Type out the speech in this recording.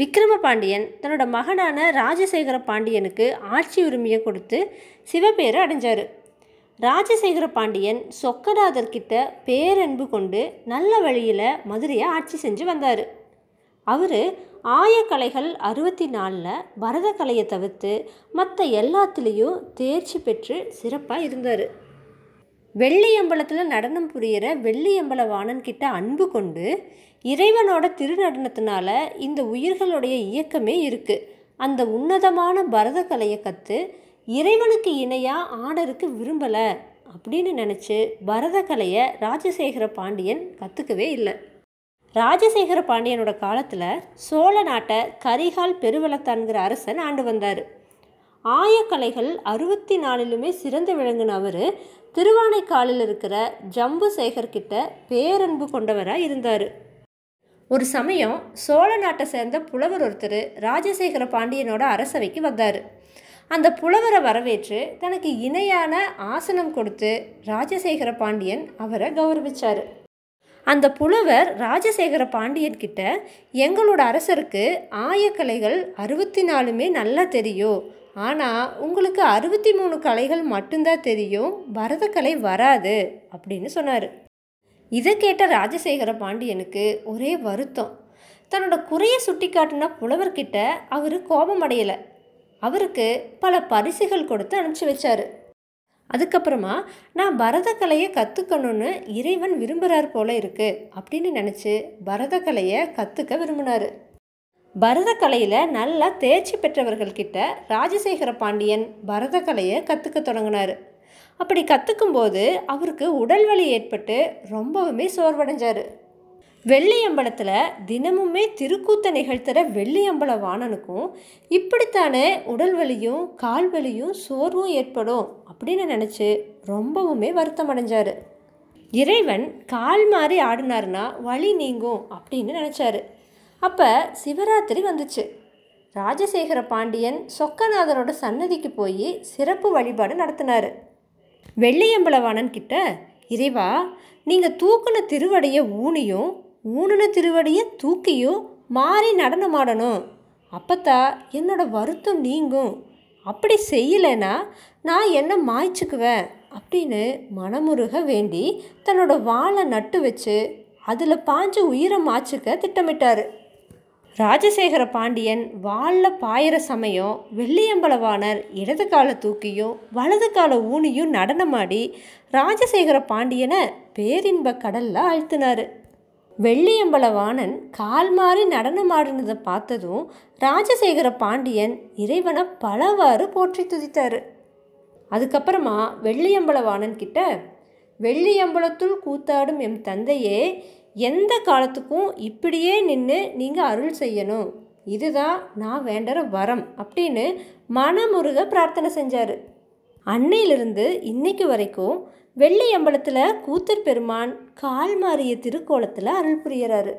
விக்ரம பாண்டியன் தன்னோட மகனான ராஜசேகர பாண்டியனுக்கு ஆட்சி உரிமையை கொடுத்து சிவபேர் அடைஞ்சார் ராஜசேகர பாண்டியன் சொக்கநாதர்கிட்ட பேரன்பு கொண்டு நல்ல வழியில் மதுரையை ஆட்சி செஞ்சு வந்தார் அவர் ஆயக்கலைகள் அறுபத்தி நாலில் பரதக்கலையை தவிர்த்து மற்ற எல்லாத்துலேயும் தேர்ச்சி பெற்று சிறப்பாக இருந்தார் வெள்ளியம்பலத்தில் நடனம் புரியிற வெள்ளியம்பல கிட்ட அன்பு கொண்டு இறைவனோட திருநடனத்தினால இந்த உயிர்களுடைய இயக்கமே இருக்குது அந்த உன்னதமான பரத கலையை கற்று இறைவனுக்கு இணையாக ஆடருக்கு விரும்பலை அப்படின்னு நினச்சி பரத கலையை ராஜசேகர பாண்டியன் கற்றுக்கவே இல்லை ராஜசேகர பாண்டியனோட காலத்தில் சோழ நாட்டை கரிகால் பெருவளத்தான்கிற அரசன் ஆண்டு வந்தார் ஆயக்கலைகள் அறுபத்தி நாலிலுமே சிறந்து விளங்கின அவர் திருவானைக்காலில் இருக்கிற ஜம்பு சேகர்கிட்ட பேரன்பு கொண்டவராக இருந்தார் ஒரு சமயம் சோழ நாட்டை சேர்ந்த புலவர் ஒருத்தர் ராஜசேகர பாண்டியனோட அரசவைக்கு வந்தார் அந்த புலவரை வரவேற்று தனக்கு இணையான ஆசனம் கொடுத்து ராஜசேகர பாண்டியன் அவரை கௌரவிச்சார் அந்த புலவர் ராஜசேகர பாண்டியன் கிட்ட எங்களோட அரசருக்கு ஆயக்கலைகள் அறுபத்தி நாலுமே நல்லா தெரியும் ஆனால் உங்களுக்கு அறுபத்தி மூணு கலைகள் மட்டும்தான் தெரியும் பரதக்கலை வராது அப்படின்னு சொன்னார் இதை கேட்ட ராஜசேகர பாண்டியனுக்கு ஒரே வருத்தம் தன்னோட குறையை சுட்டி காட்டின புலவர்கிட்ட அவர் கோபம் அடையலை அவருக்கு பல பரிசுகள் கொடுத்து அனுப்பிச்சி வச்சாரு அதுக்கப்புறமா நான் பரதக்கலையை கற்றுக்கணும்னு இறைவன் விரும்புகிறார் போல இருக்குது அப்படின்னு நினச்சி பரதக்கலையை கற்றுக்க விரும்பினார் பரதக்கலையில் நல்லா தேர்ச்சி பெற்றவர்கள்கிட்ட ராஜசேகர பாண்டியன் பரதக்கலையை கற்றுக்க தொடங்கினார் அப்படி கற்றுக்கும்போது அவருக்கு உடல் வலி ஏற்பட்டு ரொம்பவுமே சோர்வடைஞ்சார் வெள்ளியம்பலத்தில் தினமுமே திருக்கூத்த நிகழ்த்துகிற வெள்ளியம்பல வாணனுக்கும் இப்படித்தானே உடல் வலியும் கால் வலியும் சோர்வும் ஏற்படும் அப்படின்னு நினச்சி ரொம்பவுமே வருத்தம் அடைஞ்சார் இறைவன் கால் மாறி ஆடினார்னா வலி நீங்கும் அப்படின்னு நினச்சாரு அப்போ சிவராத்திரி வந்துச்சு ராஜசேகர பாண்டியன் சொக்கநாதரோட சன்னதிக்கு போய் சிறப்பு வழிபாடு நடத்தினார் வெள்ளியம்பலவாணன் கிட்ட இறைவா நீங்கள் தூக்குன திருவடைய ஊனியும் ஊனுன திருவடைய தூக்கியும் மாறி நடனமாடணும் அப்போத்தா என்னோட வருத்தம் நீங்கும் அப்படி செய்யலைன்னா நான் என்ன மாய்ச்சிக்குவேன் அப்படின்னு மனமுருக வேண்டி தன்னோட வாழை நட்டு வச்சு அதில் பாஞ்சு உயிரை மாய்ச்சிக்க திட்டமிட்டார் ராஜசேகர பாண்டியன் வாளில் பாயிற சமயம் வெள்ளியம்பலவாணர் இடது கால தூக்கியும் வலது கால ஊனியும் நடனமாடி ராஜசேகர பாண்டியனை பேரின்ப கடலில் ஆழ்த்தினார் வெள்ளியம்பலவாணன் கால் மாறி நடனமாடினதை பார்த்ததும் ராஜசேகர பாண்டியன் இறைவனை பலவாறு போற்றி துதித்தார் அதுக்கப்புறமா வெள்ளியம்பலவாணன் கிட்ட வெள்ளியம்பலத்துள் கூத்தாடும் எம் தந்தையே எந்த காலத்துக்கும் இப்படியே நின்று நீங்கள் அருள் செய்யணும் இதுதான் நான் வேண்டற வரம் அப்படின்னு மனமுருக பிரார்த்தனை செஞ்சார் அன்னையிலிருந்து இன்னைக்கு வரைக்கும் வெள்ளி அம்பலத்தில் கூத்தர் பெருமான் கால் மாறிய திருக்கோலத்தில் அருள் புரியறாரு